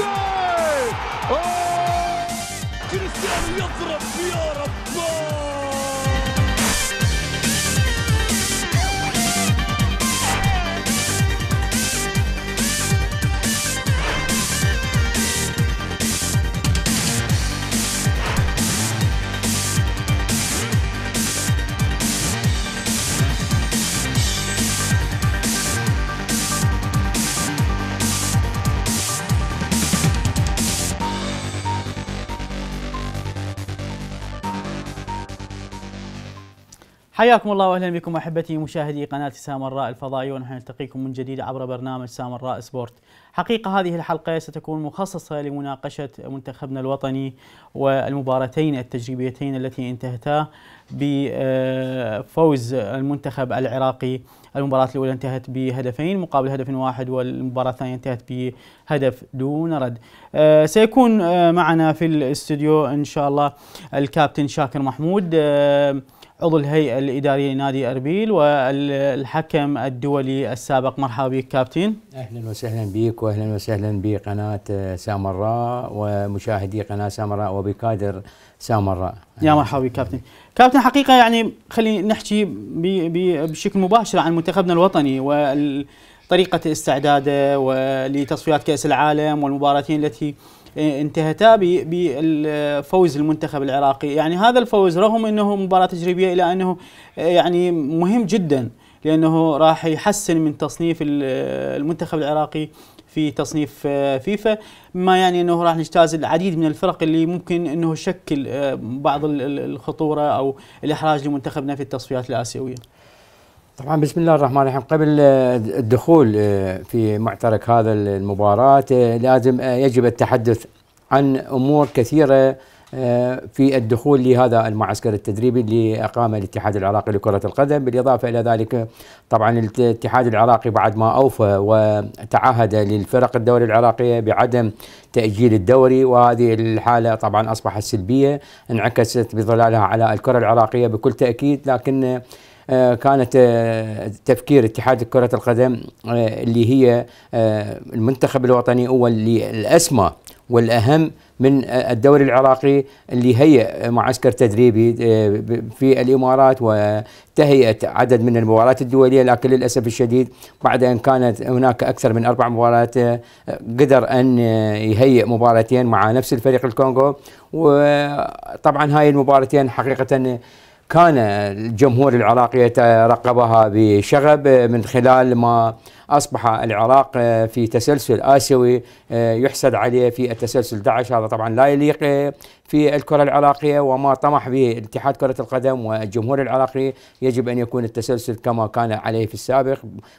Touchdown! حياكم الله واهلا بكم احبتي مشاهدي قناه سامراء الفضائيه ونحن نلتقيكم من جديد عبر برنامج سامراء سبورت. حقيقه هذه الحلقه ستكون مخصصه لمناقشه منتخبنا الوطني والمباراتين التجريبيتين التي انتهتا بفوز المنتخب العراقي المباراة الأولى انتهت بهدفين مقابل هدف واحد والمباراة الثانية انتهت بهدف دون رد أه، سيكون أه، معنا في الاستوديو إن شاء الله الكابتن شاكر محمود أه، عضو الهيئة الإدارية لنادي أربيل والحكم الدولي السابق مرحبا بك كابتن أهلا وسهلا بك وأهلا وسهلا بقناة سامراء ومشاهدي قناة سامراء وبكادر سامراء يا مرحبا بك كابتن كابتن حقيقة يعني خلينا نحكي بشكل مباشر عن منتخبنا الوطني وطريقة استعداده ولتصفيات كأس العالم والمباراتين التي انتهتا بفوز المنتخب العراقي يعني هذا الفوز رغم أنه مباراة تجريبية إلا أنه آه، يعني مهم جدا لأنه راح يحسن من تصنيف المنتخب العراقي في تصنيف آه، فيفا ما يعني انه راح نجتاز العديد من الفرق اللي ممكن انه يشكل آه، بعض الخطوره او الاحراج لمنتخبنا في التصفيات الاسيويه طبعا بسم الله الرحمن الرحيم قبل آه، الدخول آه، في معترك هذا المباراة آه، لازم يجب التحدث عن امور كثيرة في الدخول لهذا المعسكر التدريبي اللي اقامه الاتحاد العراقي لكره القدم بالاضافه الى ذلك طبعا الاتحاد العراقي بعد ما اوفى وتعهد للفرق الدوري العراقيه بعدم تاجيل الدوري وهذه الحاله طبعا اصبحت سلبيه انعكست بظلالها على الكره العراقيه بكل تاكيد لكن آه، كانت آه، تفكير اتحاد كرة القدم آه، اللي هي المنتخب الوطني هو اللي الأسمى والأهم من الدوري العراقي اللي هي معسكر تدريبي في الامارات وتهيئه عدد من المباريات الدوليه لكن للاسف الشديد بعد ان كانت هناك اكثر من اربع مباريات قدر ان يهيئ مباراتين مع نفس الفريق الكونغو وطبعا هاي المباراتين حقيقه كان الجمهور العراقي يترقبها بشغب من خلال ما اصبح العراق في تسلسل اسيوي آه، يحسد عليه في التسلسل داعش هذا طبعا لا يليق في الكره العراقيه وما طمح به اتحاد كره القدم والجمهور العراقي يجب ان يكون التسلسل كما كان عليه في السابق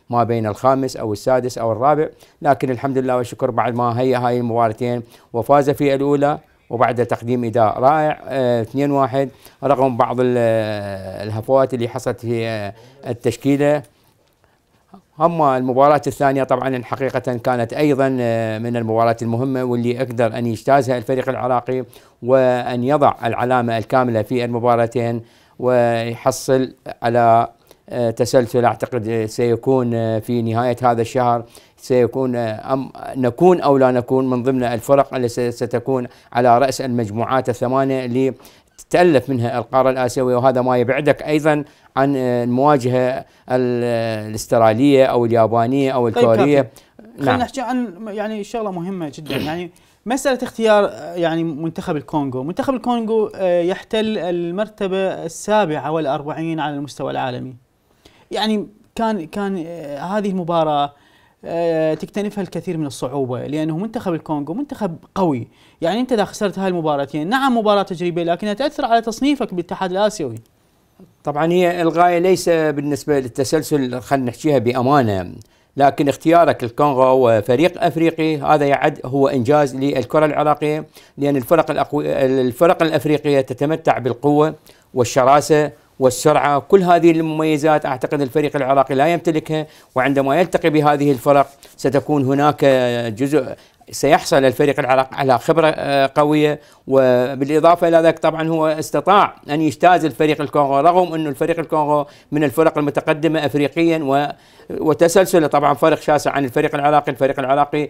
ما بين الخامس او السادس او الرابع لكن الحمد لله والشكر بعد ما هيا هاي المباراتين وفاز في الاولى وبعد تقديم اداء رائع 2-1 آه، رغم بعض آه، الهفوات اللي حصلت في آه، التشكيله اما المباراه الثانيه طبعا حقيقه كانت ايضا من المباريات المهمه واللي اقدر ان يجتازها الفريق العراقي وان يضع العلامه الكامله في المباراتين ويحصل على آه، تسلسل اعتقد آه، سيكون آه، في نهايه هذا الشهر سيكون أم نكون او لا نكون من ضمن الفرق التي ستكون على راس المجموعات الثمانيه اللي تتالف منها القاره الاسيويه وهذا ما يبعدك ايضا عن المواجهه الاستراليه او اليابانيه او طيب، الكوريه طيب نعم. خلينا نحكي عن يعني شغله مهمه جدا يعني مسألة اختيار يعني منتخب الكونغو منتخب الكونغو يحتل المرتبة السابعة والأربعين على المستوى العالمي يعني كان كان آه، هذه المباراه آه، تكتنفها الكثير من الصعوبه لانه منتخب الكونغو منتخب قوي يعني انت اذا خسرت هاي المباراتين يعني نعم مباراه تجريبيه لكنها تاثر على تصنيفك بالاتحاد الاسيوي طبعا هي الغايه ليس بالنسبه للتسلسل خلينا نحكيها بامانه لكن اختيارك الكونغو وفريق افريقي هذا يعد هو انجاز للكره العراقيه لان الفرق الفرق الافريقيه تتمتع بالقوه والشراسه والسرعة كل هذه المميزات أعتقد الفريق العراقي لا يمتلكها وعندما يلتقي بهذه الفرق ستكون هناك جزء سيحصل الفريق العراقي على خبرة آه، قوية وبالإضافة إلى ذلك طبعا هو استطاع أن يجتاز الفريق الكونغو رغم أن الفريق الكونغو من الفرق المتقدمة أفريقيا وتسلسله طبعا فرق شاسع عن الفريق العراقي الفريق العراقي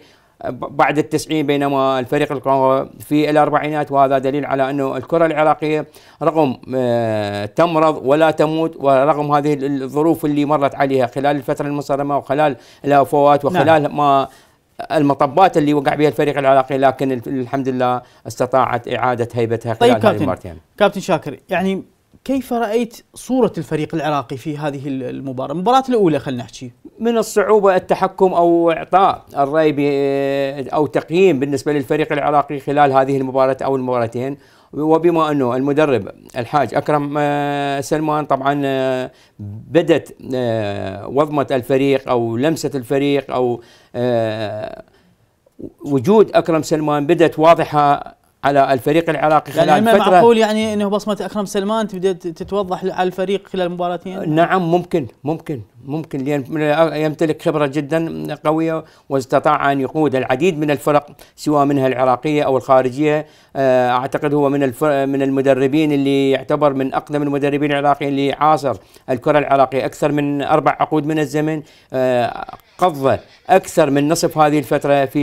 بعد التسعين بينما الفريق القوي في الأربعينات وهذا دليل على أنه الكرة العراقية رغم آه، تمرض ولا تموت ورغم هذه الظروف اللي مرت عليها خلال الفترة المصرمة وخلال الأفوات نعم. وخلال نعم. ما المطبات اللي وقع بها الفريق العراقي لكن الحمد لله استطاعت إعادة هيبتها خلال طيب كابتن. المرتين كابتن شاكر يعني كيف رأيت صورة الفريق العراقي في هذه المباراة؟ المباراة الأولى خلينا نحكي من الصعوبة التحكم أو إعطاء الرأي أو تقييم بالنسبة للفريق العراقي خلال هذه المباراة أو المباراتين وبما أنه المدرب الحاج أكرم آه، سلمان طبعا آه، بدت آه، وضمة الفريق أو لمسة الفريق أو وجود أكرم سلمان بدت واضحة على الفريق العراقي يعني خلال يعني فترة معقول يعني انه بصمه اكرم سلمان تبدا تتوضح على الفريق خلال مباراتين نعم ممكن ممكن ممكن لان يمتلك خبره جدا قويه واستطاع ان يقود العديد من الفرق سواء منها العراقيه او الخارجيه آه، اعتقد هو من من المدربين اللي يعتبر من اقدم المدربين العراقيين اللي عاصر الكره العراقيه اكثر من اربع عقود من الزمن آه، قضى اكثر من نصف هذه الفتره في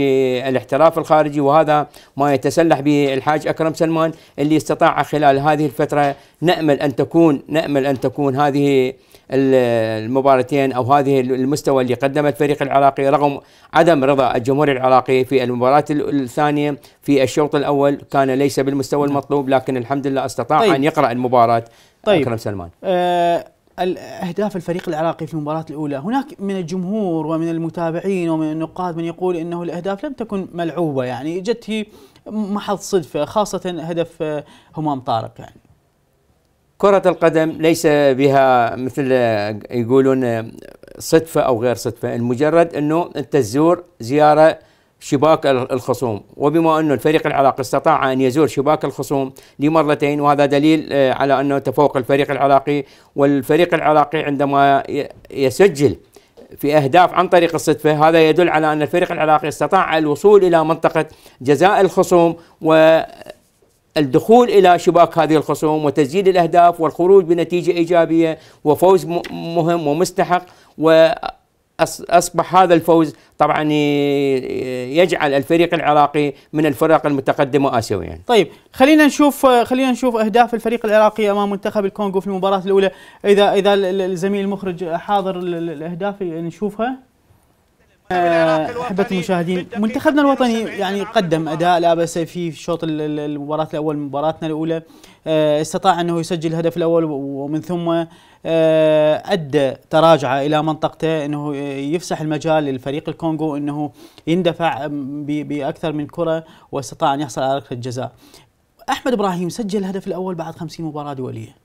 الاحتراف الخارجي وهذا ما يتسلح به الحاج اكرم سلمان اللي استطاع خلال هذه الفتره نامل ان تكون نامل ان تكون هذه المباراتين او هذه المستوى اللي قدمه الفريق العراقي رغم عدم رضا الجمهور العراقي في المباراه الثانيه في الشوط الاول كان ليس بالمستوى نعم. المطلوب لكن الحمد لله استطاع طيب. ان يقرا المباراه طيب. اكرم سلمان أه اهداف الفريق العراقي في المباراه الاولى هناك من الجمهور ومن المتابعين ومن النقاد من يقول انه الاهداف لم تكن ملعوبه يعني جت هي محض صدفة خاصة هدف آه، همام طارق يعني كرة القدم ليس بها مثل آه، يقولون آه، صدفة أو غير صدفة المجرد أنه أنت تزور زيارة شباك الخصوم وبما أنه الفريق العراقي استطاع أن يزور شباك الخصوم لمرتين وهذا دليل على أنه تفوق الفريق العراقي والفريق العراقي عندما يسجل في أهداف عن طريق الصدفة هذا يدل على أن الفريق العراقي استطاع الوصول إلى منطقة جزاء الخصوم و الدخول الى شباك هذه الخصوم وتسجيل الاهداف والخروج بنتيجه ايجابيه وفوز مهم ومستحق و أصبح هذا الفوز طبعا يجعل الفريق العراقي من الفرق المتقدمة آسيويا طيب خلينا نشوف خلينا نشوف أهداف الفريق العراقي أمام منتخب الكونغو في المباراة الأولى إذا إذا الزميل المخرج حاضر الأهداف نشوفها آه، احبتي المشاهدين منتخبنا الوطني يعني قدم اداء لا باس فيه في الشوط المباراه الاول مباراتنا الاولى آه، استطاع أنه يسجل الهدف الأول ومن ثم آه، أدى تراجعه إلى منطقته أنه يفسح المجال للفريق الكونغو أنه يندفع بأكثر من كرة واستطاع أن يحصل على ركلة جزاء أحمد إبراهيم سجل الهدف الأول بعد 50 مباراة دولية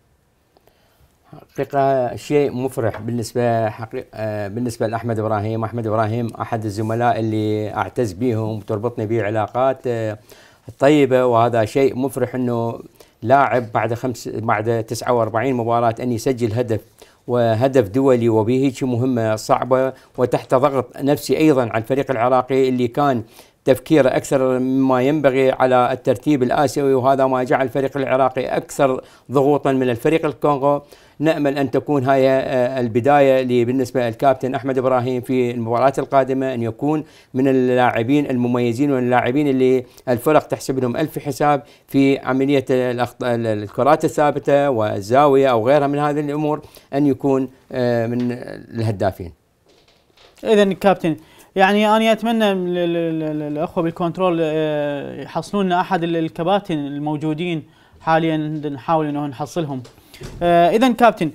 حقيقة شيء مفرح بالنسبة حقيقة آه، بالنسبة لأحمد إبراهيم، أحمد إبراهيم أحد الزملاء اللي أعتز بيهم وتربطني به علاقات طيبة وهذا شيء مفرح إنه لاعب بعد خمس بعد 49 مباراه ان يسجل هدف وهدف دولي وبه مهمه صعبه وتحت ضغط نفسي ايضا على الفريق العراقي اللي كان تفكير أكثر مما ينبغي على الترتيب الآسيوي وهذا ما جعل الفريق العراقي أكثر ضغوطا من الفريق الكونغو نأمل أن تكون هاي آه، البداية بالنسبة للكابتن أحمد إبراهيم في المباراة القادمة أن يكون من اللاعبين المميزين واللاعبين اللي الفرق تحسب لهم ألف حساب في عملية الكرات الثابتة والزاوية أو غيرها من هذه الأمور أن يكون آه، من الهدافين إذا كابتن يعني انا اتمنى الاخوه بالكنترول آه، يحصلون احد الكباتن الموجودين حاليا نحاول انه نحصلهم آه، اذا كابتن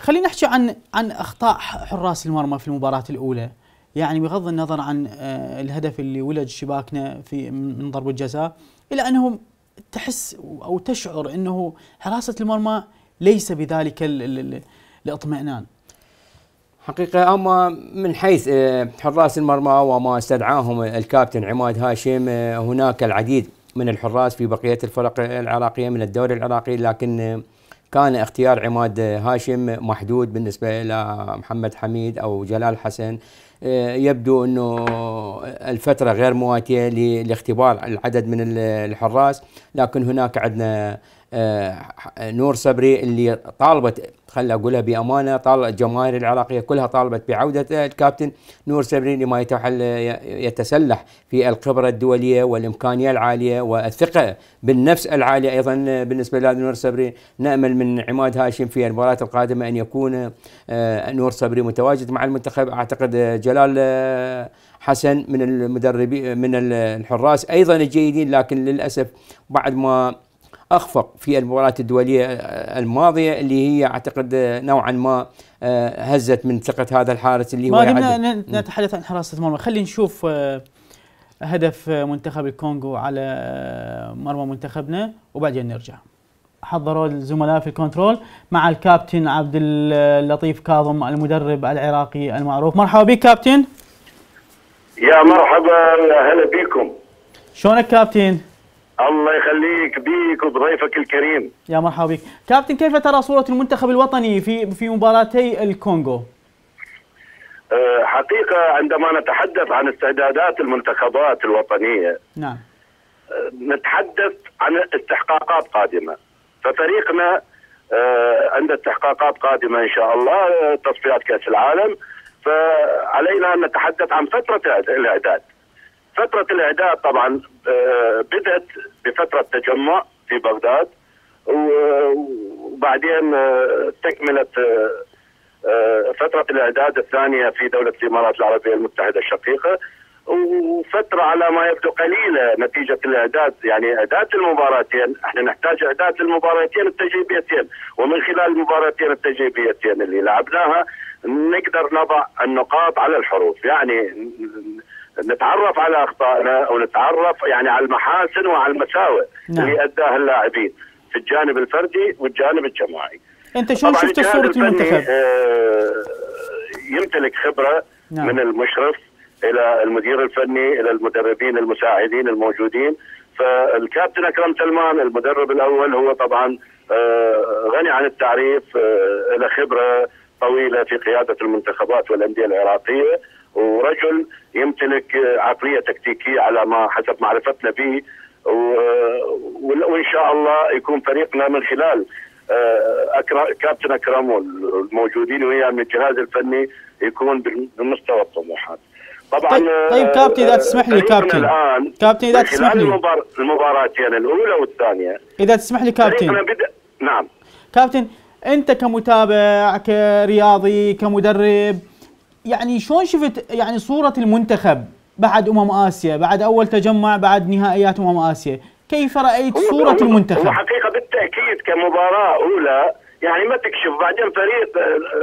خلينا نحكي عن عن اخطاء حراس المرمى في المباراه الاولى يعني بغض النظر عن آه، الهدف اللي ولد شباكنا في من ضربه جزاء الا انهم تحس او تشعر انه حراسه المرمى ليس بذلك الاطمئنان حقيقة أما من حيث آه، حراس المرمى وما استدعاهم الكابتن عماد هاشم آه، هناك العديد من الحراس في بقية الفرق العراقية من الدوري العراقي لكن آه، كان اختيار عماد هاشم محدود بالنسبة إلى محمد حميد أو جلال حسن يبدو أنه الفترة غير مواتية لاختبار العدد من الحراس لكن هناك عندنا آه، نور صبري اللي طالبت خل اقولها بامانه طال الجماهير العراقيه كلها طالبت بعوده الكابتن نور صبري لما يتسلح في الخبره الدوليه والامكانيه العاليه والثقه بالنفس العاليه ايضا بالنسبه لنور صبري نامل من عماد هاشم في المباراه القادمه ان يكون آه، نور صبري متواجد مع المنتخب اعتقد جلال آه، حسن من المدربين من الحراس ايضا الجيدين لكن للاسف بعد ما اخفق في المباراه الدوليه آه، الماضيه اللي هي اعتقد آه، نوعا ما آه، هزت من ثقه هذا الحارس اللي هو نتحدث عن حراسه المرمى خلينا نشوف هدف منتخب الكونغو على مرمى منتخبنا وبعدين نرجع حضروا الزملاء في الكنترول مع الكابتن عبد اللطيف كاظم المدرب العراقي المعروف مرحبا بك كابتن يا مرحبا هلا بكم شلونك كابتن الله يخليك بيك وبضيفك الكريم يا مرحبا بك كابتن كيف ترى صورة المنتخب الوطني في في مباراتي الكونغو أه، حقيقة عندما نتحدث عن استعدادات المنتخبات الوطنية نعم أه، نتحدث عن استحقاقات قادمة ففريقنا أه، عنده استحقاقات قادمة إن شاء الله تصفيات كأس العالم فعلينا أن نتحدث عن فترة الإعداد فترة الإعداد طبعا آه، بدأت بفترة تجمع في بغداد وبعدين آه، تكملت آه، فترة الإعداد الثانية في دولة الإمارات العربية المتحدة الشقيقة وفترة على ما يبدو قليلة نتيجة الإعداد يعني إعداد المباراتين احنا نحتاج إعداد المباراتين التجريبيتين ومن خلال المباراتين التجريبيتين اللي لعبناها نقدر نضع النقاط على الحروف يعني نتعرف على اخطائنا ونتعرف يعني على المحاسن وعلى المساوئ نعم. اللي اداها اللاعبين في الجانب الفردي والجانب الجماعي. انت شلون شفت صوره المنتخب؟ آه، يمتلك خبره نعم. من المشرف الى المدير الفني الى المدربين المساعدين الموجودين فالكابتن اكرم سلمان المدرب الاول هو طبعا آه، غني عن التعريف له آه، خبره طويله في قياده المنتخبات والانديه العراقيه ورجل يمتلك عقليه تكتيكيه على ما حسب معرفتنا به وان شاء الله يكون فريقنا من خلال آه، كابتن اكرم الموجودين ويا من الجهاز الفني يكون بمستوى الطموحات. طبعا طيب, طيب آه، كابتن اذا تسمح لي كابتن الان كابتن اذا تسمح لي المباراتين الاولى والثانيه اذا تسمح لي كابتن نعم كابتن انت كمتابع كرياضي كمدرب يعني شلون شفت يعني صوره المنتخب بعد امم اسيا بعد اول تجمع بعد نهائيات امم اسيا كيف رايت صوره المنتخب حقيقه بالتاكيد كمباراه اولى يعني ما تكشف بعدين فريق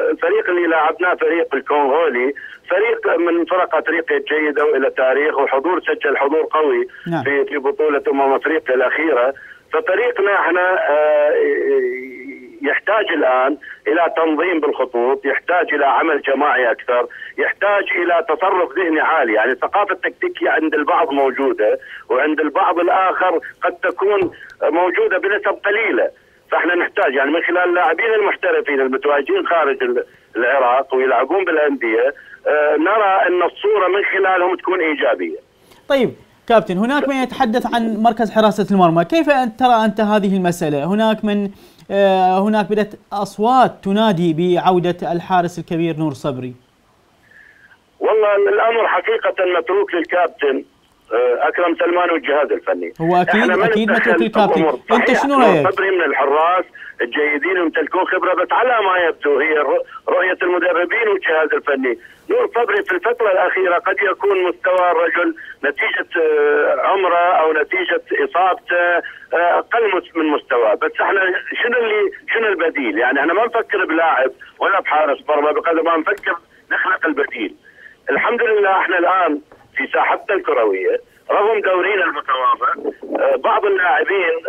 الفريق اللي لعبناه فريق الكونغولي فريق من فرق افريقيا جيده والى تاريخ وحضور سجل حضور قوي نعم. في في بطوله امم افريقيا الاخيره ففريقنا احنا آه، يحتاج الان الى تنظيم بالخطوط، يحتاج الى عمل جماعي اكثر، يحتاج الى تصرف ذهني عالي، يعني الثقافه التكتيكيه عند البعض موجوده وعند البعض الاخر قد تكون موجوده بنسب قليله، فاحنا نحتاج يعني من خلال اللاعبين المحترفين المتواجدين خارج العراق ويلعبون بالانديه آه، نرى ان الصوره من خلالهم تكون ايجابيه. طيب كابتن هناك من يتحدث عن مركز حراسه المرمى، كيف أن ترى انت هذه المساله؟ هناك من آه، هناك بدأت أصوات تنادي بعودة الحارس الكبير نور صبري والله الأمر حقيقة متروك للكابتن آه، اكرم سلمان والجهاز الفني هو اكيد اكيد متروك للكابتن انت شنو رايك؟ صبري من الحراس الجيدين يمتلكون خبره بس على ما يبدو هي رؤيه المدربين والجهاز الفني نور صبري في الفترة الأخيرة قد يكون مستوى الرجل نتيجة آه، عمره أو نتيجة إصابته آه، أقل من مستواه بس احنا شنو اللي شنو البديل يعني احنا ما نفكر بلاعب ولا بحارس مرمى بقدر ما نفكر نخلق البديل الحمد لله احنا الآن في ساحتنا الكروية رغم دورينا المتواضع آه، بعض اللاعبين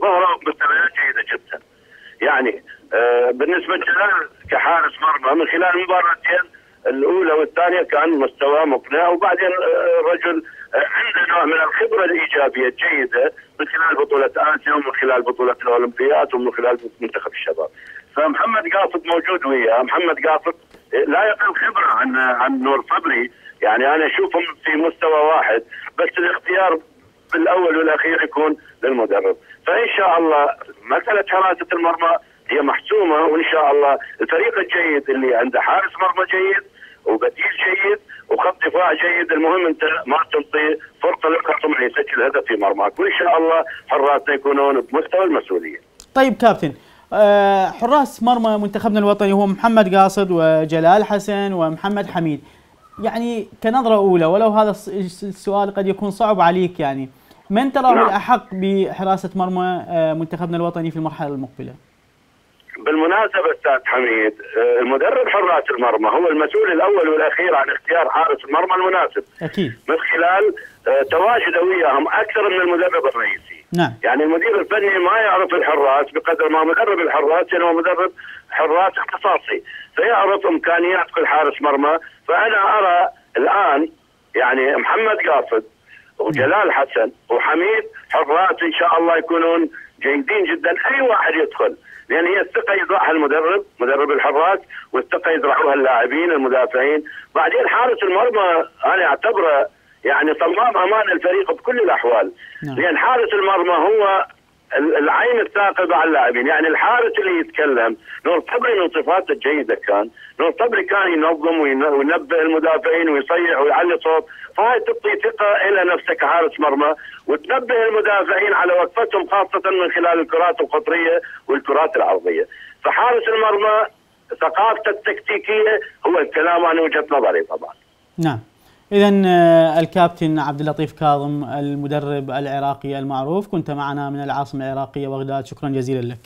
ظهروا بمستويات جيدة جدا يعني بالنسبة لجلال كحارس مرمى من خلال مباراتين الاولى والثانيه كان مستواه مقنع وبعدين الرجل آه، آه، عنده نوع من الخبره الايجابيه الجيده من خلال بطوله اسيا ومن خلال بطوله الاولمبيات ومن خلال منتخب الشباب. فمحمد قاصد موجود وياه، محمد قاصد آه، لا يقل خبره عن عن نور صبري، يعني انا اشوفهم في مستوى واحد، بس الاختيار بالاول والاخير يكون للمدرب. فان شاء الله مساله حراسه المرمى هي محسومه وان شاء الله الفريق الجيد اللي عنده حارس مرمى جيد وبديل جيد وخط دفاع جيد المهم انت ما تنطي فرصه للخصم ان يسجل يعني هدف في مرماك وان شاء الله حراسنا يكونون بمستوى المسؤوليه. طيب كابتن آه، حراس مرمى منتخبنا الوطني هو محمد قاصد وجلال حسن ومحمد حميد يعني كنظرة أولى ولو هذا السؤال قد يكون صعب عليك يعني من تراه نعم. الأحق بحراسة مرمى آه، منتخبنا الوطني في المرحلة المقبلة؟ بالمناسبة أستاذ حميد آه، المدرب حراس المرمى هو المسؤول الأول والأخير عن اختيار حارس المرمى المناسب أكيد من خلال آه، تواجده وياهم أكثر من المدرب الرئيسي نعم. يعني المدير الفني ما يعرف الحراس بقدر ما مدرب الحراس لأنه يعني مدرب حراس اختصاصي فيعرف إمكانيات كل حارس مرمى فأنا أرى الآن يعني محمد قاصد وجلال حسن وحميد حراس إن شاء الله يكونون جيدين جدا أي واحد يدخل لان هي الثقه يزرعها المدرب مدرب الحراس والثقه يزرعوها اللاعبين المدافعين بعدين حارس المرمى انا اعتبره يعني صمام امان الفريق بكل الاحوال نعم. لان حارس المرمى هو العين الثاقبه على اللاعبين، يعني الحارس اللي يتكلم نور صبري من صفاته الجيده كان، نور صبري كان ينظم وينبه المدافعين ويصيح ويعلي صوت، فهاي تعطي ثقه الى نفسك كحارس مرمى وتنبه المدافعين على وقفتهم خاصه من خلال الكرات القطريه والكرات العرضيه، فحارس المرمى ثقافته التكتيكيه هو الكلام عن وجهه نظري طبعا. نعم. إذا آه، الكابتن عبد اللطيف كاظم المدرب العراقي المعروف كنت معنا من العاصمة العراقية بغداد شكرا جزيلا لك.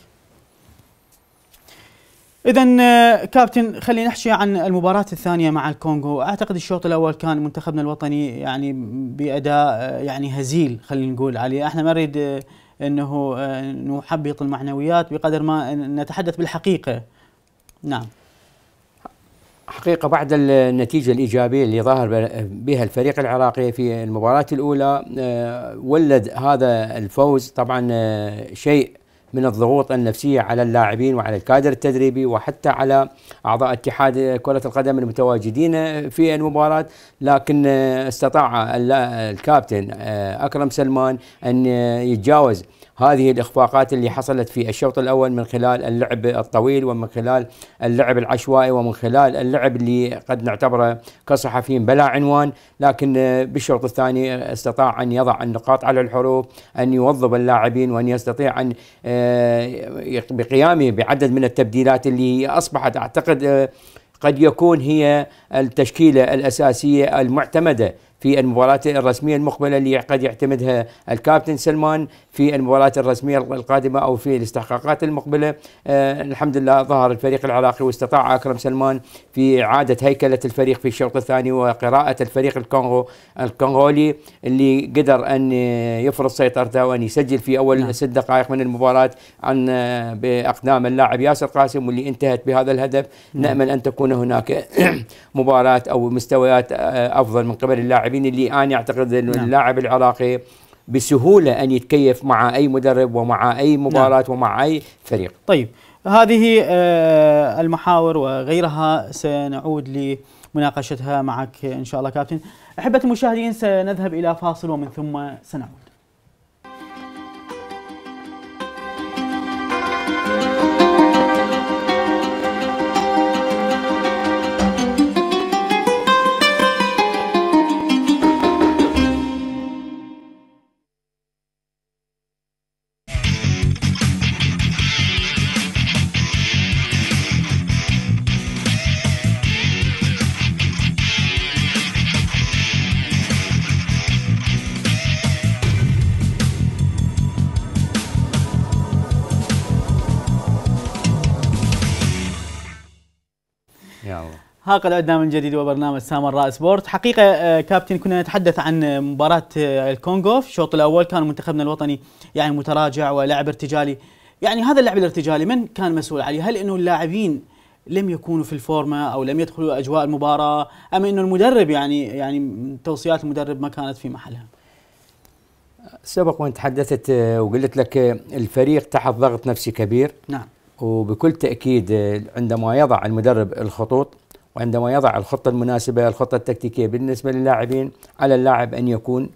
إذا آه، كابتن خلينا نحكي عن المباراة الثانية مع الكونغو، أعتقد الشوط الأول كان منتخبنا الوطني يعني بأداء آه، يعني هزيل خلينا نقول عليه، احنا ما نريد أنه نحبط المعنويات بقدر ما نتحدث بالحقيقة. نعم. حقيقة بعد النتيجة الإيجابية اللي ظهر بها الفريق العراقي في المباراة الأولى آه، ولد هذا الفوز طبعا آه، شيء من الضغوط النفسية على اللاعبين وعلى الكادر التدريبي وحتى على أعضاء اتحاد كرة القدم المتواجدين آه، في المباراة لكن استطاع الكابتن أكرم سلمان أن يتجاوز هذه الإخفاقات اللي حصلت في الشوط الأول من خلال اللعب الطويل ومن خلال اللعب العشوائي ومن خلال اللعب اللي قد نعتبره كصحفيين بلا عنوان لكن بالشوط الثاني استطاع أن يضع النقاط على الحروف أن يوظف اللاعبين وأن يستطيع أن آه، بقيامه بعدد من التبديلات اللي أصبحت أعتقد آه، قد يكون هي التشكيله الاساسيه المعتمده في المباراة الرسمية المقبلة اللي قد يعتمدها الكابتن سلمان في المباراة الرسمية القادمة أو في الاستحقاقات المقبلة آه الحمد لله ظهر الفريق العراقي واستطاع أكرم سلمان في إعادة هيكلة الفريق في الشوط الثاني وقراءة الفريق الكونغو الكونغولي اللي قدر أن يفرض سيطرته وأن يسجل في أول نعم. ست دقائق من المباراة عن آه، بأقدام اللاعب ياسر قاسم واللي انتهت بهذا الهدف نعم. نأمل أن تكون هناك مباراة أو مستويات آه، أفضل من قبل اللاعبين اللاعبين اللي انا اعتقد انه نعم. اللاعب العراقي بسهوله ان يتكيف مع اي مدرب ومع اي نعم. مباراه نعم. ومع اي فريق. طيب هذه آه، المحاور وغيرها سنعود لمناقشتها معك ان شاء الله كابتن. احبتي المشاهدين سنذهب الى فاصل ومن ثم سنعود. هكذا عدنا من جديد وبرنامج سامر سامراء سبورت حقيقة آه، كابتن كنا نتحدث عن آه، مباراة آه، الكونغو في الشوط الأول كان منتخبنا الوطني يعني متراجع ولعب ارتجالي يعني هذا اللعب الارتجالي من كان مسؤول عليه هل أنه اللاعبين لم يكونوا في الفورمة أو لم يدخلوا أجواء المباراة أم أنه المدرب يعني يعني توصيات المدرب ما كانت في محلها سبق وان تحدثت وقلت لك الفريق تحت ضغط نفسي كبير نعم وبكل تأكيد آه، عندما يضع المدرب الخطوط وعندما يضع الخطة المناسبة الخطة التكتيكية بالنسبة للاعبين على اللاعب أن يكون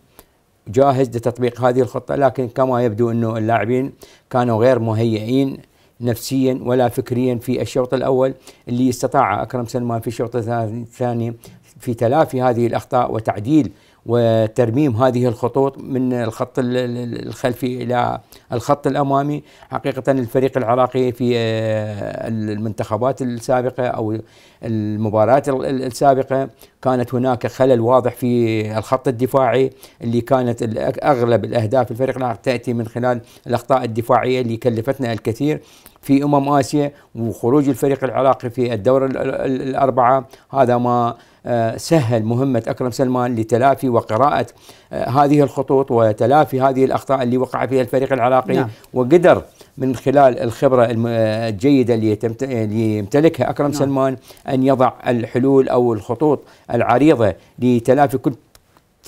جاهز لتطبيق هذه الخطة لكن كما يبدو أنه اللاعبين كانوا غير مهيئين نفسيا ولا فكريا في الشوط الأول اللي استطاع أكرم سلمان في الشوط الثاني في تلافي هذه الأخطاء وتعديل وترميم هذه الخطوط من الخط الخلفي الى الخط الامامي حقيقه الفريق العراقي في آه، المنتخبات السابقه او المباريات السابقه كانت هناك خلل واضح في الخط الدفاعي اللي كانت اغلب الاهداف الفريق العراقي تاتي من خلال الاخطاء الدفاعيه اللي كلفتنا الكثير في امم اسيا وخروج الفريق العراقي في الدور الاربعه هذا ما آه، سهل مهمة أكرم سلمان لتلافي وقراءة آه، هذه الخطوط وتلافي هذه الأخطاء اللي وقع فيها الفريق العراقي نعم. وقدر من خلال الخبرة آه، الجيدة اللي يمتلكها أكرم نعم. سلمان أن يضع الحلول أو الخطوط العريضة لتلافي كل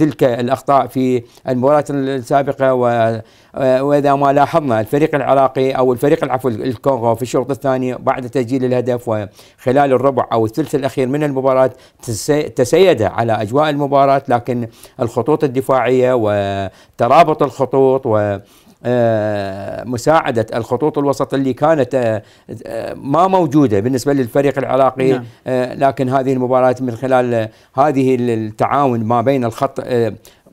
تلك الاخطاء في المباريات السابقه واذا ما لاحظنا الفريق العراقي او الفريق العفو الكونغو في الشوط الثاني بعد تسجيل الهدف وخلال الربع او الثلث الاخير من المباراه تسيد على اجواء المباراه لكن الخطوط الدفاعيه وترابط الخطوط و آه، مساعدة الخطوط الوسط اللي كانت آه، آه، ما موجودة بالنسبة للفريق العراقي نعم. لكن هذه المباراة من خلال هذه التعاون ما بين الخط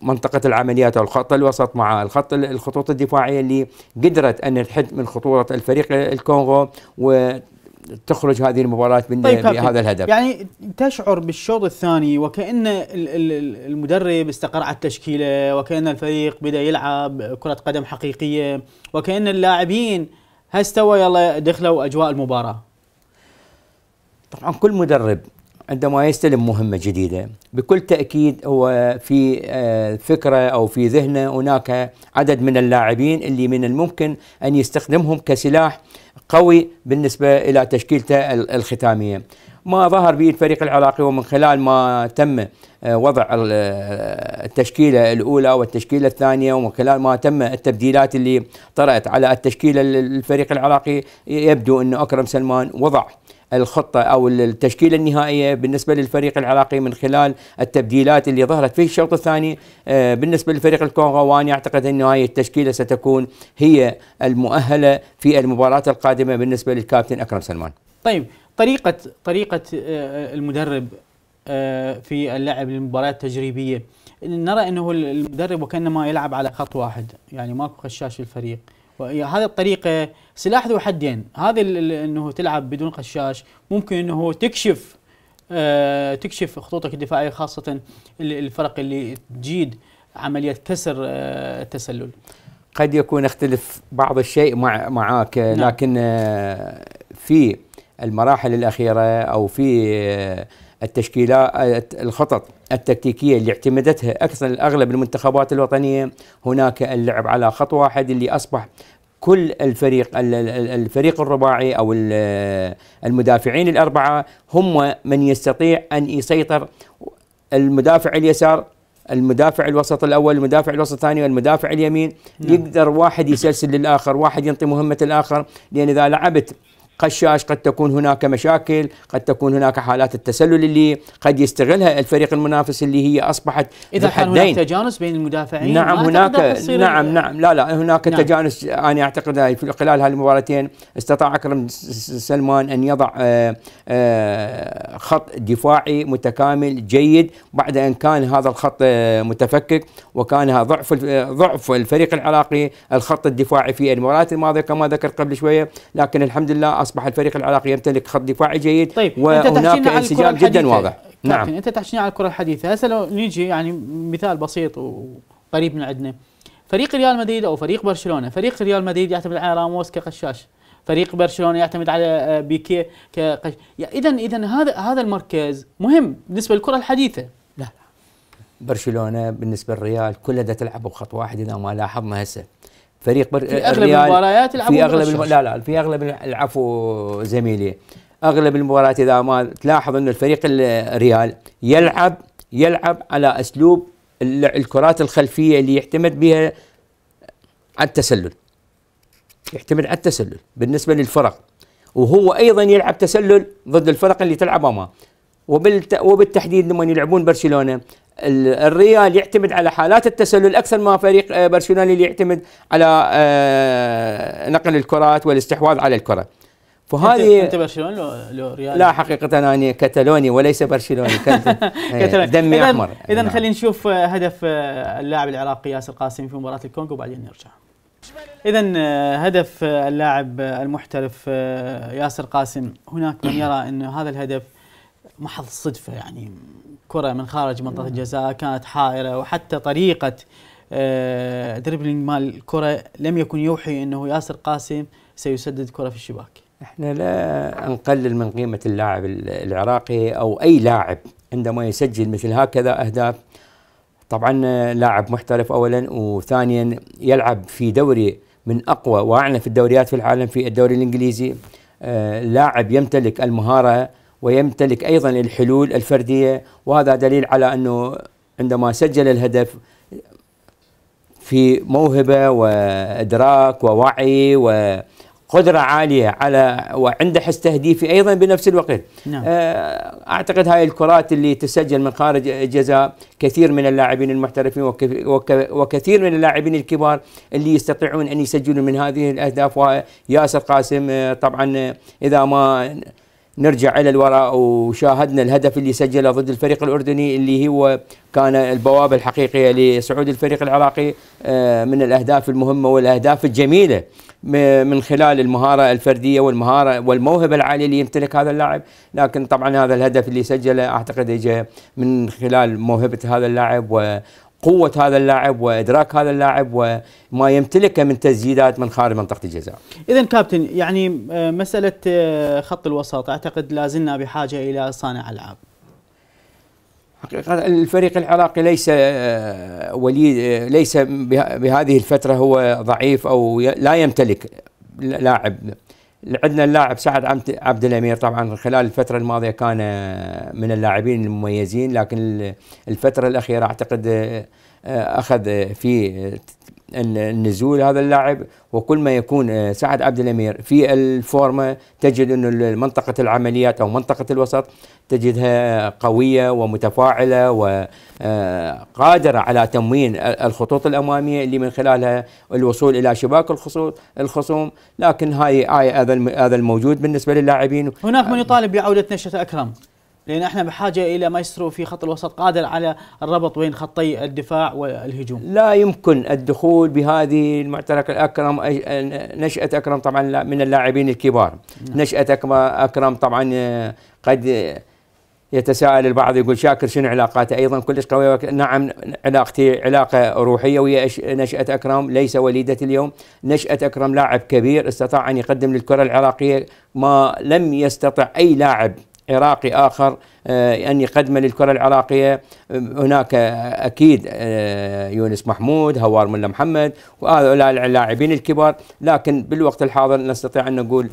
منطقة العمليات أو الخط الوسط مع الخط الخطوط الدفاعية اللي قدرت أن تحد من خطورة الفريق الكونغو و تخرج هذه المباراة من طيب بهذا الهدف يعني تشعر بالشوط الثاني وكأن المدرب استقر على التشكيلة وكأن الفريق بدأ يلعب كرة قدم حقيقية وكأن اللاعبين هستوى يلا دخلوا أجواء المباراة طبعا كل مدرب عندما يستلم مهمة جديدة بكل تأكيد هو في آه، فكرة أو في ذهنه هناك عدد من اللاعبين اللي من الممكن أن يستخدمهم كسلاح قوي بالنسبة إلى تشكيلته الختامية ما ظهر به الفريق العراقي ومن خلال ما تم آه، وضع آه، التشكيلة الأولى والتشكيلة الثانية ومن خلال ما تم التبديلات اللي طرأت على التشكيلة الفريق العراقي يبدو أن أكرم سلمان وضع الخطة أو التشكيلة النهائية بالنسبة للفريق العراقي من خلال التبديلات اللي ظهرت في الشوط الثاني آه، بالنسبة للفريق الكونغو وأنا أعتقد أن هاي التشكيلة ستكون هي المؤهلة في المباراة القادمة بالنسبة للكابتن أكرم سلمان طيب طريقة طريقة آه، المدرب آه، في اللعب للمباراة التجريبية نرى أنه المدرب وكأنما يلعب على خط واحد يعني ماكو خشاش في الفريق هذه الطريقه سلاح ذو حدين هذا انه تلعب بدون قشاش ممكن انه تكشف آه تكشف خطوطك الدفاعيه خاصه الفرق اللي تجيد عمليه كسر آه التسلل قد يكون اختلف بعض الشيء مع معاك نعم. لكن آه في المراحل الاخيره او في آه، التشكيلات الخطط التكتيكية اللي اعتمدتها أكثر الأغلب المنتخبات الوطنية هناك اللعب على خط واحد اللي أصبح كل الفريق الفريق الرباعي او المدافعين الاربعه هم من يستطيع ان يسيطر المدافع اليسار المدافع الوسط الاول المدافع الوسط الثاني والمدافع اليمين نعم. يقدر واحد يسلسل للاخر واحد ينطي مهمه الاخر لان اذا لعبت قشاش قد تكون هناك مشاكل قد تكون هناك حالات التسلل اللي قد يستغلها الفريق المنافس اللي هي اصبحت اذا كان هناك تجانس بين المدافعين نعم هناك نعم نعم لا لا هناك نعم. تجانس انا اعتقد في خلال هالمباراتين استطاع اكرم سلمان ان يضع آه، آه، خط دفاعي متكامل جيد بعد ان كان هذا الخط آه، متفكك وكان ضعف ضعف الفريق العراقي الخط الدفاعي في المباريات الماضيه كما ذكرت قبل شويه لكن الحمد لله اصبح الفريق العراقي يمتلك خط دفاعي جيد طيب وهناك انسجام جدا واضح طيب، نعم انت تحكينا على الكره الحديثه هسه لو نيجي يعني مثال بسيط وقريب من عندنا فريق ريال مدريد او فريق برشلونه فريق ريال مدريد يعتمد على راموس كقشاش فريق برشلونه يعتمد على آه، بيكي كقش اذا اذا هذا هذا المركز مهم بالنسبه للكره الحديثه لا برشلونه بالنسبه للريال كلها تلعب بخط واحد اذا ما لاحظنا هسه فريق بر... في اغلب المباريات في اغلب الم... لا لا في اغلب العفو زميلي اغلب المباريات اذا ما تلاحظ انه الفريق الريال يلعب يلعب على اسلوب الكرات الخلفيه اللي يعتمد بها على التسلل يعتمد على التسلل بالنسبه للفرق وهو ايضا يلعب تسلل ضد الفرق اللي تلعب امامه وبالتحديد لما يلعبون برشلونه الريال يعتمد على حالات التسلل اكثر ما فريق آه، برشلونه اللي يعتمد على آه، نقل الكرات والاستحواذ على الكره. فهذه انت برشلونه لو, لو ريال لا حقيقه انا كتالوني وليس برشلوني كتالوني إيه، دمي احمر اذا نعم. خلينا نشوف آه، هدف اللاعب العراقي ياسر قاسم في مباراه الكونغو وبعدين نرجع اذا هدف اللاعب المحترف ياسر قاسم هناك من يرى ان هذا الهدف محض صدفه يعني كرة من خارج منطقة الجزاء كانت حائرة وحتى طريقة دربلينج آه، مال الكرة لم يكن يوحي أنه ياسر قاسم سيسدد كرة في الشباك احنا لا نقلل من قيمة اللاعب العراقي أو أي لاعب عندما يسجل مثل هكذا أهداف طبعا لاعب محترف أولا وثانيا يلعب في دوري من أقوى في الدوريات في العالم في الدوري الإنجليزي آه، لاعب يمتلك المهارة ويمتلك ايضا الحلول الفرديه وهذا دليل على انه عندما سجل الهدف في موهبه وادراك ووعي وقدره عاليه على وعنده حس تهديفي ايضا بنفس الوقت نعم. آه، اعتقد هاي الكرات اللي تسجل من خارج الجزاء كثير من اللاعبين المحترفين وكثير من اللاعبين الكبار اللي يستطيعون ان يسجلوا من هذه الاهداف وياسر قاسم آه، طبعا اذا ما نرجع إلى الوراء وشاهدنا الهدف اللي سجله ضد الفريق الأردني اللي هو كان البوابة الحقيقية لصعود الفريق العراقي آه، من الأهداف المهمة والأهداف الجميلة من خلال المهارة الفردية والمهارة والموهبة العالية اللي يمتلك هذا اللاعب لكن طبعا هذا الهدف اللي سجله أعتقد اجى من خلال موهبة هذا اللاعب قوة هذا اللاعب وإدراك هذا اللاعب وما يمتلكه من تزييدات من خارج منطقة الجزاء إذا كابتن يعني آه، مسألة آه، خط الوسط أعتقد لازلنا بحاجة إلى صانع ألعاب حقيقة الفريق العراقي ليس آه، وليد ليس بهذه الفترة هو ضعيف أو لا يمتلك لاعب عندنا اللاعب سعد عبد الامير طبعا خلال الفتره الماضيه كان آه، من اللاعبين المميزين لكن الفتره الاخيره اعتقد آه، آه، اخذ في النزول هذا اللاعب وكل ما يكون آه، سعد عبد الامير في الفورمه تجد انه منطقه العمليات او منطقه الوسط تجدها قويه ومتفاعله وقادره آه، على تموين الخطوط الاماميه اللي من خلالها الوصول الى شباك الخصوم الخصوم لكن هاي هذا الموجود بالنسبه للاعبين هناك من يطالب بعوده نشأة اكرم لان احنا بحاجه الى مايسترو في خط الوسط قادر على الربط بين خطي الدفاع والهجوم. لا يمكن الدخول بهذه المعترك الاكرم نشاه اكرم طبعا من اللاعبين الكبار، نعم. نشاه اكرم طبعا آه، قد يتساءل البعض يقول شاكر شنو علاقاته ايضا كلش قويه نعم علاقتي علاقه روحيه ويا نشاه اكرم ليس وليده اليوم نشاه اكرم لاعب كبير استطاع ان يقدم للكره العراقيه ما لم يستطع اي لاعب عراقي آخر آه، أني قدم للكرة العراقية آه، هناك آه، أكيد يونس محمود هوار ملا محمد وهؤلاء اللاعبين الكبار لكن بالوقت الحاضر نستطيع أن نقول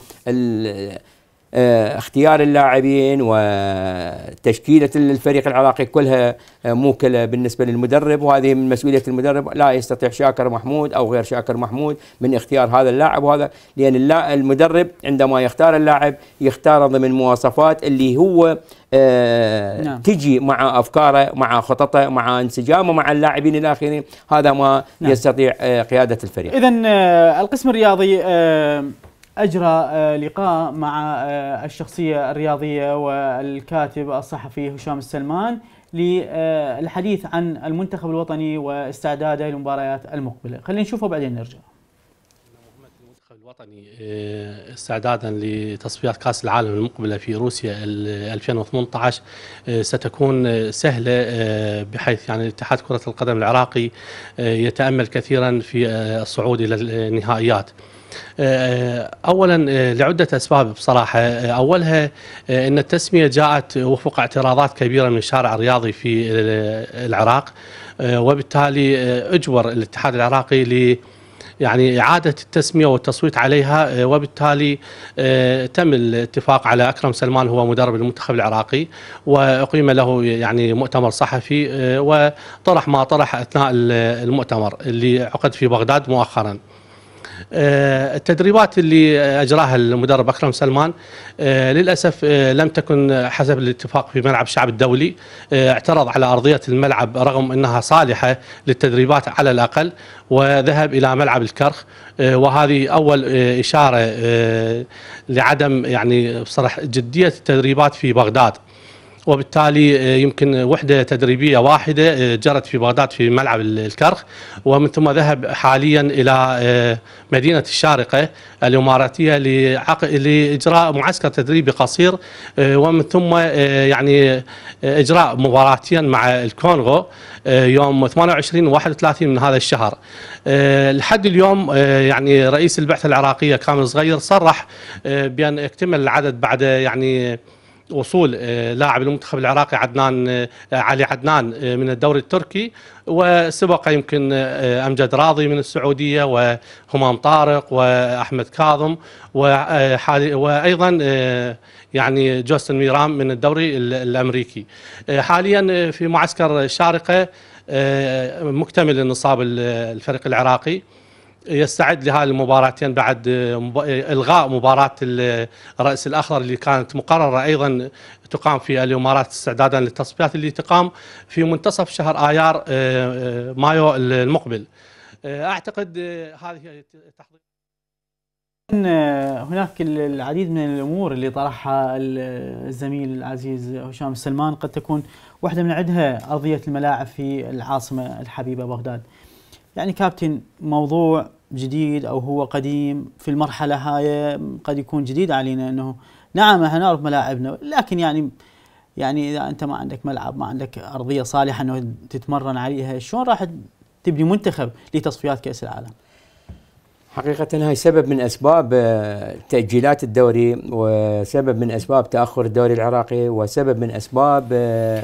آه، اختيار اللاعبين وتشكيلة الفريق العراقي كلها آه، موكلة بالنسبة للمدرب وهذه من مسؤولية المدرب لا يستطيع شاكر محمود أو غير شاكر محمود من اختيار هذا اللاعب وهذا لأن المدرب عندما يختار اللاعب يختار ضمن مواصفات اللي هو آه نعم. تجي مع افكاره مع خططه مع انسجامه مع اللاعبين الاخرين هذا ما نعم. يستطيع آه، قياده الفريق اذا القسم الرياضي أجرى آه، لقاء مع آه، الشخصية الرياضية والكاتب الصحفي هشام السلمان للحديث آه، عن المنتخب الوطني واستعداده للمباريات المقبلة خلينا نشوفه بعدين نرجع المنتخب الوطني استعدادا لتصفيات كاس العالم المقبله في روسيا 2018 ستكون سهله بحيث يعني اتحاد كره القدم العراقي يتامل كثيرا في الصعود الى النهائيات آه، اولا آه، لعده اسباب بصراحه آه، اولها ان التسميه جاءت وفق اعتراضات كبيره من الشارع الرياضي في العراق وبالتالي اجبر الاتحاد العراقي ل يعني إعادة التسمية والتصويت عليها وبالتالي تم الاتفاق على أكرم سلمان هو مدرب المنتخب العراقي وأقيم له يعني مؤتمر صحفي وطرح ما طرح أثناء المؤتمر اللي عقد في بغداد مؤخراً آه، التدريبات اللي اجراها المدرب اكرم سلمان آه، للاسف آه، لم تكن حسب الاتفاق في ملعب الشعب الدولي اعترض على ارضيه الملعب رغم انها صالحه للتدريبات على الاقل وذهب الى ملعب الكرخ وهذه اول اشاره لعدم يعني بصراحه جديه التدريبات في بغداد وبالتالي آه، يمكن وحدة تدريبية واحدة آه، جرت في بغداد في ملعب الكرخ ومن ثم ذهب حاليا إلى آه، مدينة الشارقة الإماراتية لإجراء معسكر تدريبي قصير ومن ثم يعني إجراء مباراتيا مع الكونغو يوم 28 و 31 من هذا الشهر لحد اليوم يعني رئيس البعثة العراقية كامل صغير صرح بأن اكتمل العدد بعد يعني وصول آه، لاعب المنتخب العراقي عدنان آه، علي عدنان آه، من الدوري التركي وسبق يمكن امجد راضي من السعوديه وهمام طارق واحمد كاظم وايضا يعني جوستن ميرام من الدوري الامريكي حاليا في معسكر الشارقه مكتمل النصاب الفريق العراقي يستعد لهذه المباراتين بعد آه، آه، الغاء مباراه الراس آه، الاخضر اللي كانت مقرره ايضا تقام في الامارات استعدادا للتصفيات اللي تقام في منتصف شهر ايار مايو المقبل. اعتقد هذه هي هناك العديد من الامور اللي طرحها الزميل العزيز هشام السلمان قد تكون واحده من عدها ارضيه الملاعب في العاصمه الحبيبه بغداد. يعني كابتن موضوع جديد او هو قديم في المرحله هاي قد يكون جديد علينا انه نعم احنا نعرف ملاعبنا لكن يعني يعني اذا انت ما عندك ملعب ما عندك ارضيه صالحه انه تتمرن عليها شلون راح تبني منتخب لتصفيات كاس العالم؟ حقيقة هاي سبب من أسباب آه، تأجيلات الدوري وسبب من أسباب تأخر الدوري العراقي وسبب من أسباب آه،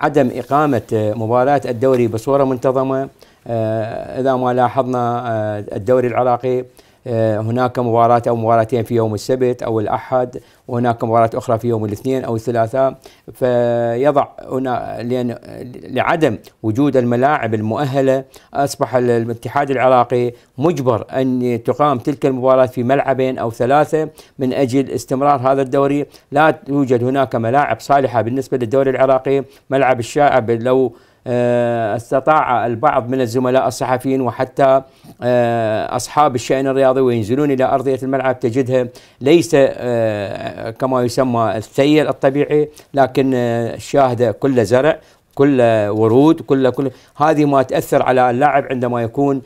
عدم إقامة آه، مباراة الدوري بصورة منتظمة آه، إذا ما لاحظنا آه، الدوري العراقي آه، هناك مباراة أو مباراتين في يوم السبت أو الأحد وهناك مباراة أخرى في يوم الاثنين أو الثلاثاء فيضع هنا لأن لعدم وجود الملاعب المؤهلة أصبح الاتحاد العراقي مجبر أن تقام تلك المباراة في ملعبين أو ثلاثة من أجل استمرار هذا الدوري لا توجد هناك ملاعب صالحة بالنسبة للدوري العراقي ملعب الشائع لو آه، استطاع البعض من الزملاء الصحفيين وحتى آه، اصحاب الشان الرياضي وينزلون الى ارضيه الملعب تجدها ليس آه، كما يسمى الثيل الطبيعي لكن الشاهده كل زرع كل ورود كل كل هذه ما تاثر على اللاعب عندما يكون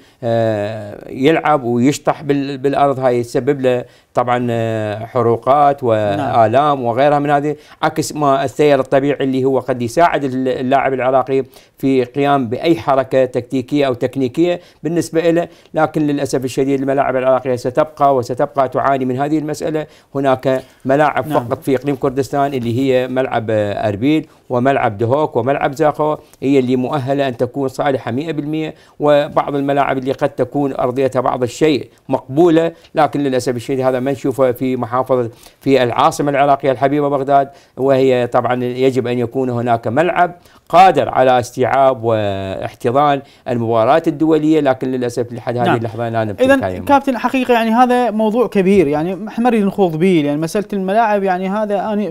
يلعب ويشطح بالارض هاي تسبب له طبعا آه، حروقات والام نعم. وغيرها من هذه عكس ما السير الطبيعي اللي هو قد يساعد اللاعب العراقي في قيام باي حركه تكتيكيه او تكنيكيه بالنسبه له لكن للاسف الشديد الملاعب العراقيه ستبقى وستبقى تعاني من هذه المساله هناك ملاعب نعم. فقط في اقليم كردستان اللي هي ملعب آه، اربيل وملعب دهوك وملعب زاخو هي اللي مؤهله ان تكون صالحه 100% وبعض الملاعب اللي قد تكون ارضيتها بعض الشيء مقبوله لكن للاسف الشديد هذا نشوفه في محافظة في العاصمة العراقية الحبيبة بغداد وهي طبعا يجب أن يكون هناك ملعب قادر على استيعاب واحتضان المباراة الدولية لكن للأسف لحد هذه نعم. اللحظة لا نمتلك إذا كابتن حقيقة يعني هذا موضوع كبير يعني احنا نريد نخوض به يعني مسألة الملاعب يعني هذا أنا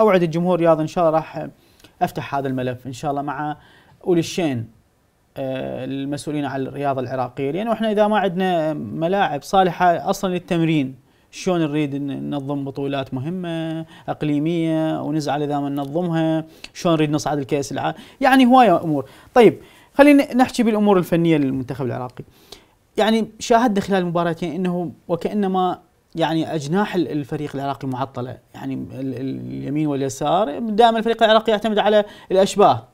أوعد الجمهور رياض إن شاء الله راح أفتح هذا الملف إن شاء الله مع أولي الشين آه، المسؤولين على الرياضة العراقية لأنه يعني احنا إذا ما عندنا ملاعب صالحة أصلا للتمرين شلون نريد ننظم بطولات مهمه اقليميه ونزعل اذا ما ننظمها شلون نريد نصعد الكاس العالم يعني هوايه امور طيب خلينا نحكي بالامور الفنيه للمنتخب العراقي يعني شاهدنا خلال المباراتين انه وكانما يعني اجناح الفريق العراقي معطله يعني اليمين واليسار دائما الفريق العراقي يعتمد على الاشباه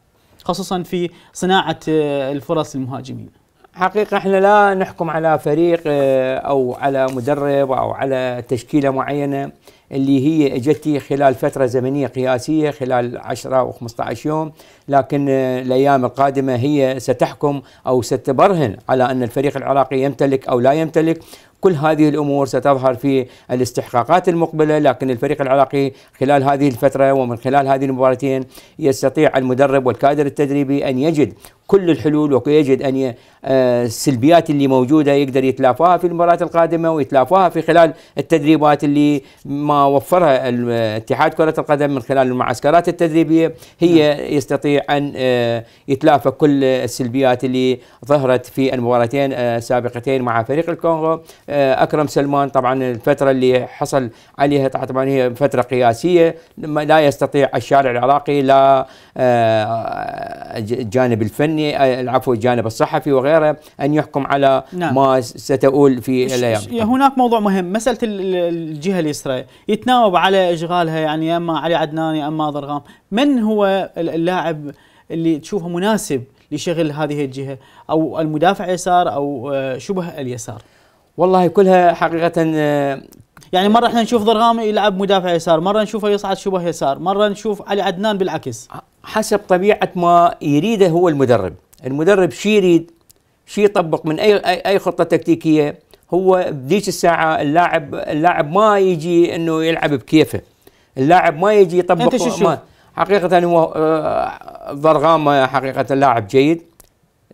خصوصا في صناعه آه، الفرص للمهاجمين حقيقة احنا لا نحكم على فريق آه، او على مدرب او على تشكيلة معينة اللي هي اجتي خلال فترة زمنية قياسية خلال 10 او 15 يوم لكن آه، الايام القادمة هي ستحكم او ستبرهن على ان الفريق العراقي يمتلك او لا يمتلك كل هذه الأمور ستظهر في الاستحقاقات المقبلة لكن الفريق العراقي خلال هذه الفترة ومن خلال هذه المباراتين يستطيع المدرب والكادر التدريبي أن يجد كل الحلول ويجد أن آه، السلبيات اللي موجوده يقدر يتلافاها في المباراه القادمه ويتلافاها في خلال التدريبات اللي ما وفرها اتحاد كره القدم من خلال المعسكرات التدريبيه هي نعم. يستطيع ان آه، يتلافى كل السلبيات اللي ظهرت في المباراتين السابقتين آه، مع فريق الكونغو آه، اكرم سلمان طبعا الفتره اللي حصل عليها طبعا هي فتره قياسيه لا يستطيع الشارع العراقي لا آه، الجانب الفني آه، العفو الجانب الصحفي وغيره ان يحكم على نعم. ما ستؤول في الايام هناك موضوع مهم مساله الجهه اليسرى يتناوب على اشغالها يعني يا اما علي عدنان يا اما ضرغام من هو اللاعب اللي تشوفه مناسب لشغل هذه الجهه او المدافع يسار او شبه اليسار والله كلها حقيقه آه، يعني مره احنا نشوف ضرغامي يلعب مدافع يسار، مره نشوفه يصعد شبه يسار، مره نشوف علي عدنان بالعكس. حسب طبيعه ما يريده هو المدرب، المدرب شي يريد شي يطبق من اي اي خطه تكتيكيه هو بذيك الساعه اللاعب اللاعب ما يجي انه يلعب بكيفه. اللاعب ما يجي يطبق انت شو ما حقيقه هو ضرغام آه، حقيقه لاعب جيد،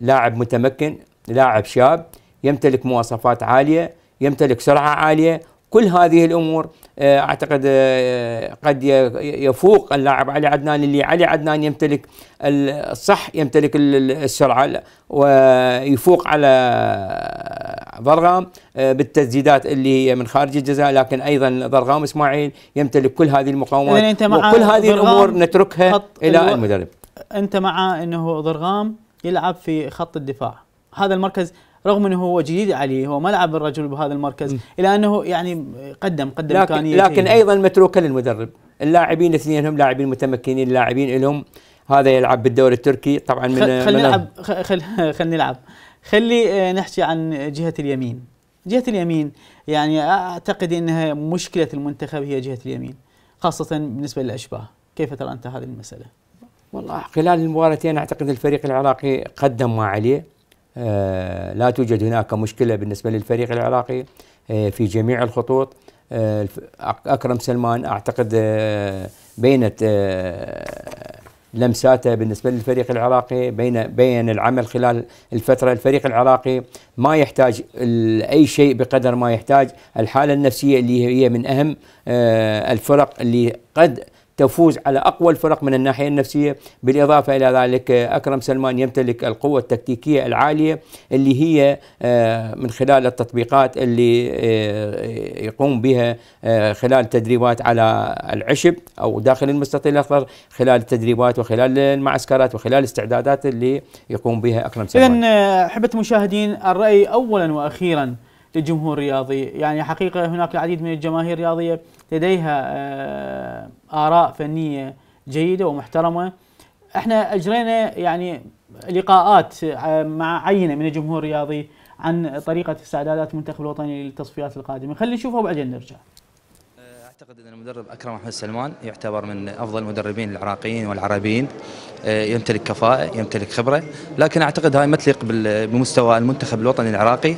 لاعب متمكن، لاعب شاب. يمتلك مواصفات عاليه يمتلك سرعه عاليه كل هذه الامور آه، اعتقد آه، قد يفوق اللاعب علي عدنان اللي علي عدنان يمتلك الصح يمتلك السرعه ويفوق على آه، ضرغام بالتسديدات اللي هي من خارج الجزاء لكن ايضا ضرغام اسماعيل يمتلك كل هذه المقاومات يعني وكل هذه الامور نتركها الى المدرب انت مع انه ضرغام يلعب في خط الدفاع هذا المركز رغم انه هو جديد عليه هو ما لعب الرجل بهذا المركز م. الا انه يعني قدم قدم لكن لكن ايضا متروكه للمدرب اللاعبين اثنينهم هم لاعبين متمكنين لاعبين لهم هذا يلعب بالدوري التركي طبعا من خل نلعب خل, خل نلعب خلي آه، نحكي عن جهه اليمين جهه اليمين يعني اعتقد انها مشكله المنتخب هي جهه اليمين خاصه بالنسبه للاشباه كيف ترى انت هذه المساله والله خلال المباراتين اعتقد الفريق العراقي قدم ما عليه آه، لا توجد هناك مشكلة بالنسبة للفريق العراقي آه، في جميع الخطوط آه، أكرم سلمان أعتقد بينت لمساته بالنسبة للفريق العراقي بين بين العمل خلال الفترة الفريق العراقي ما يحتاج أي شيء بقدر ما يحتاج الحالة النفسية اللي هي من أهم الفرق اللي قد تفوز على أقوى الفرق من الناحية النفسية بالإضافة إلى ذلك أكرم سلمان يمتلك القوة التكتيكية العالية اللي هي آه، من خلال التطبيقات اللي آه، يقوم بها آه، خلال تدريبات على العشب أو داخل المستطيل الأخضر خلال التدريبات وخلال المعسكرات وخلال الاستعدادات اللي يقوم بها أكرم سلمان إذا احبت المشاهدين الرأي أولا وأخيرا للجمهور الرياضي يعني حقيقة هناك العديد من الجماهير الرياضية لديها آه، آراء فنية جيدة ومحترمة احنا اجرينا يعني لقاءات آه، مع عينة من الجمهور الرياضي عن طريقة استعدادات المنتخب الوطني للتصفيات القادمة خلينا نشوفها وبعدين نرجع آه، اعتقد ان المدرب اكرم احمد سلمان يعتبر من افضل المدربين العراقيين والعربيين يمتلك كفاءه يمتلك خبره لكن اعتقد هاي ما تليق بمستوى المنتخب الوطني العراقي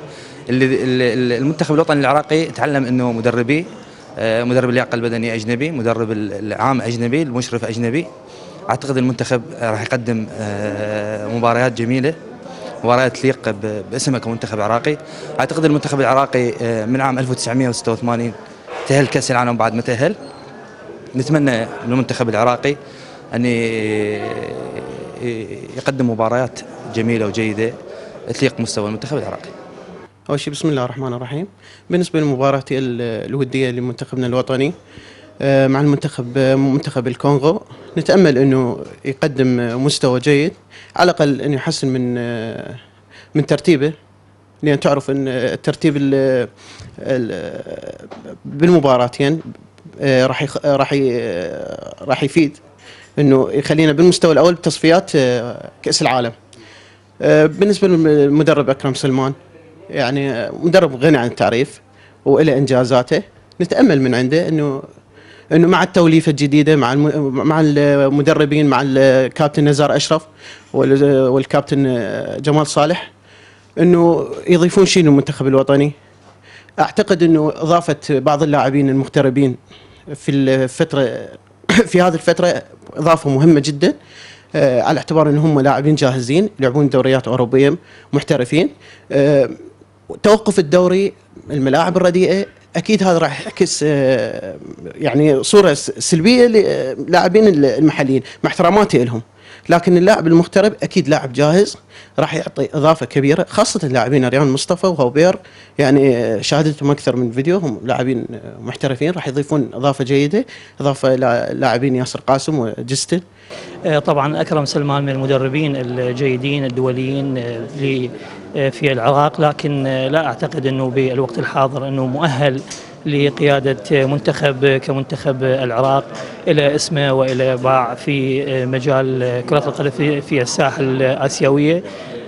اللي المنتخب الوطني العراقي تعلم انه مدربيه آه، مدرب اللياقه البدنيه اجنبي مدرب العام اجنبي المشرف اجنبي اعتقد المنتخب راح يقدم آه، مباريات جميله مباريات تليق باسمه كمنتخب عراقي اعتقد المنتخب العراقي آه، من عام 1986 تأهل كأس العالم بعد ما تأهل نتمنى من المنتخب العراقي أن يقدم مباريات جميلة وجيدة تليق مستوى المنتخب العراقي اول شيء بسم الله الرحمن الرحيم بالنسبه للمباراه الوديه لمنتخبنا الوطني آه، مع المنتخب منتخب الكونغو نتامل انه يقدم مستوى جيد على الاقل انه يحسن من آه، من ترتيبه لان تعرف ان الترتيب ال بالمباراتين آه، راح راح راح يفيد انه يخلينا بالمستوى الاول بتصفيات كاس العالم بالنسبه للمدرب اكرم سلمان يعني مدرب غني عن التعريف وإلى انجازاته نتامل من عنده انه انه مع التوليفه الجديده مع مع المدربين مع الكابتن نزار اشرف والكابتن جمال صالح انه يضيفون شيء للمنتخب الوطني اعتقد انه اضافه بعض اللاعبين المغتربين في الفتره في هذه الفتره اضافه مهمه جدا آه، على اعتبار انهم لاعبين جاهزين يلعبون دوريات اوروبيه محترفين آه، توقف الدوري الملاعب الرديئه اكيد هذا راح يعكس آه، يعني صوره سلبيه للاعبين آه، المحليين مع احتراماتي لهم لكن اللاعب المغترب اكيد لاعب جاهز راح يعطي اضافه كبيره خاصه اللاعبين ريان مصطفى وهوبير يعني آه، شاهدتهم اكثر من فيديو هم لاعبين محترفين راح يضيفون اضافه جيده اضافه لاعبين ياسر قاسم وجستن طبعا اكرم سلمان من المدربين الجيدين الدوليين في العراق لكن لا أعتقد أنه بالوقت الحاضر أنه مؤهل لقيادة منتخب كمنتخب العراق إلى اسمه وإلى باع في مجال كرة القدم في الساحة الآسيوية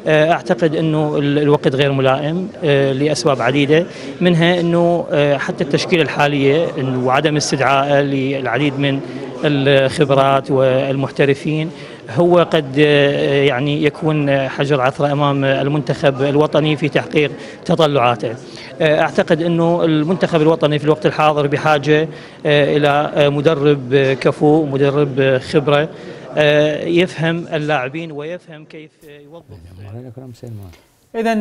اعتقد انه الوقت غير ملائم آه، لاسباب عديده منها انه آه، حتى التشكيله الحاليه وعدم استدعائه للعديد من الخبرات والمحترفين هو قد آه، يعني يكون حجر عثرة أمام المنتخب الوطني في تحقيق تطلعاته آه، أعتقد أنه المنتخب الوطني في الوقت الحاضر بحاجة آه، إلى مدرب كفو مدرب خبرة يفهم اللاعبين ويفهم كيف يوظف إذا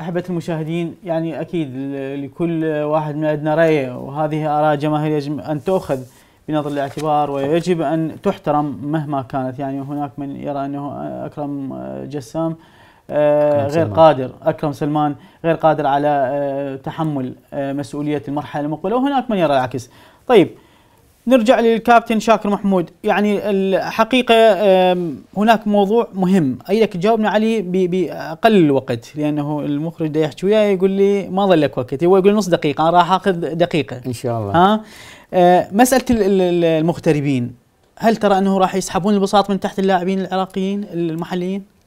أحبة المشاهدين يعني أكيد لكل واحد من أدنى رأيه وهذه آراء جماهيرية أن تؤخذ بنظر الاعتبار ويجب أن تحترم مهما كانت يعني هناك من يرى أنه أكرم جسام آه، غير سلمان. قادر أكرم سلمان غير قادر على آه، تحمل آه، مسؤولية المرحلة المقبلة وهناك من يرى العكس طيب نرجع للكابتن شاكر محمود يعني الحقيقة هناك موضوع مهم أيدك تجاوبنا عليه بأقل الوقت لأنه المخرج ده يحكي وياي يقول لي ما ظل لك وقت هو يقول نص دقيقة أنا راح أخذ دقيقة إن شاء الله ها آه، مسألة المغتربين هل ترى أنه راح يسحبون البساط من تحت اللاعبين العراقيين المحليين؟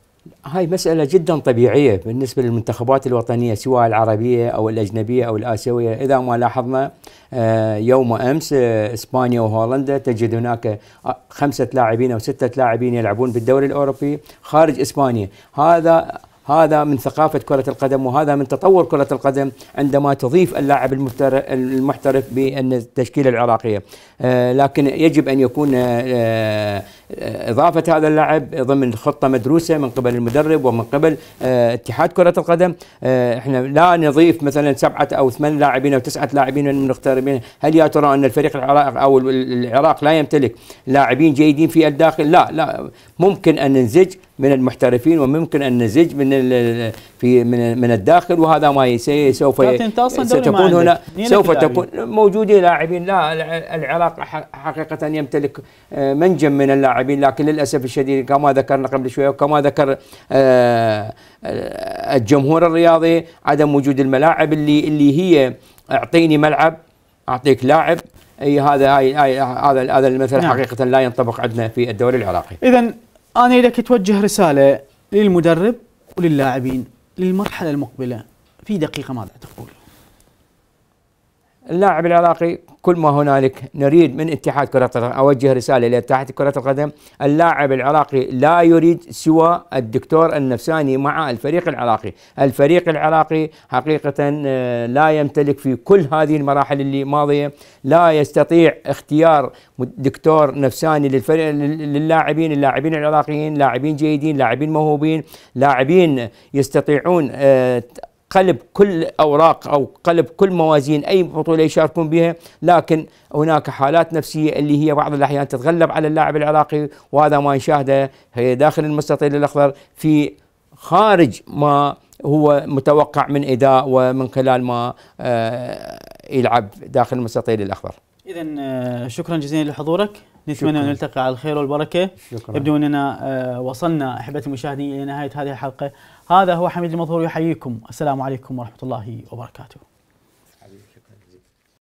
هاي مسألة جدا طبيعية بالنسبة للمنتخبات الوطنية سواء العربية أو الأجنبية أو الآسيوية إذا ما لاحظنا آه، يوم أمس آه، إسبانيا وهولندا تجد هناك آه، خمسة لاعبين أو ستة لاعبين يلعبون بالدوري الأوروبي خارج إسبانيا هذا هذا من ثقافة كرة القدم وهذا من تطور كرة القدم عندما تضيف اللاعب المحترف بالتشكيلة العراقية لكن يجب أن يكون إضافة هذا اللاعب ضمن خطة مدروسة من قبل المدرب ومن قبل آه، اتحاد كرة القدم آه، احنا لا نضيف مثلا سبعة أو ثمان لاعبين أو تسعة لاعبين من مختاربين هل يا ترى أن الفريق العراق أو العراق لا يمتلك لاعبين جيدين في الداخل لا لا ممكن أن ننزج من المحترفين وممكن ان نزج من في من, من الداخل وهذا ما سوف ستكون هنا سوف تكون موجودين لاعبين لا العراق حقيقه يمتلك آه، منجم من اللاعبين اللاعبين لكن للاسف الشديد كما ذكرنا قبل شويه وكما ذكر آه، آه، الجمهور الرياضي عدم وجود الملاعب اللي اللي هي اعطيني ملعب اعطيك لاعب اي هذا هاي هذا هذا المثل نعم. حقيقه لا ينطبق عندنا في الدوري العراقي. اذا انا لك توجه رساله للمدرب وللاعبين للمرحله المقبله في دقيقه ماذا تقول؟ اللاعب العراقي كل ما هنالك نريد من اتحاد كرة القدم أوجه رسالة إلى اتحاد كرة القدم اللاعب العراقي لا يريد سوى الدكتور النفساني مع الفريق العراقي الفريق العراقي حقيقة آه، لا يمتلك في كل هذه المراحل اللي ماضية لا يستطيع اختيار دكتور نفساني للفريق للاعبين اللاعبين العراقيين لاعبين جيدين لاعبين موهوبين لاعبين يستطيعون آه، قلب كل اوراق او قلب كل موازين اي بطوله يشاركون بها لكن هناك حالات نفسيه اللي هي بعض الاحيان تتغلب على اللاعب العراقي وهذا ما نشاهده هي داخل المستطيل الاخضر في خارج ما هو متوقع من اداء ومن خلال ما آه، يلعب داخل المستطيل الاخضر. اذا آه، شكرا جزيلا لحضورك نتمنى ان نلتقي على الخير والبركه شكرا يبدو اننا آه، وصلنا احبتي المشاهدين الى نهايه هذه الحلقه هذا هو حميد المظهور يحييكم السلام عليكم ورحمة الله وبركاته